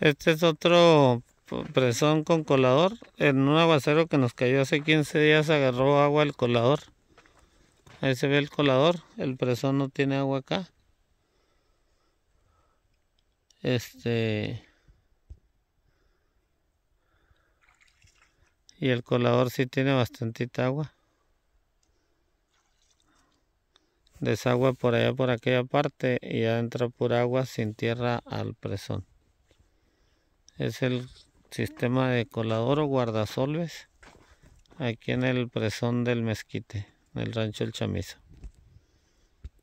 Este es otro presón con colador. En un aguacero que nos cayó hace 15 días agarró agua el colador. Ahí se ve el colador. El presón no tiene agua acá. Este... Y el colador sí tiene bastantita agua. Desagua por allá, por aquella parte y ya entra por agua sin tierra al presón es el sistema de colador o guardasolves aquí en el presón del mezquite, en el rancho El Chamizo.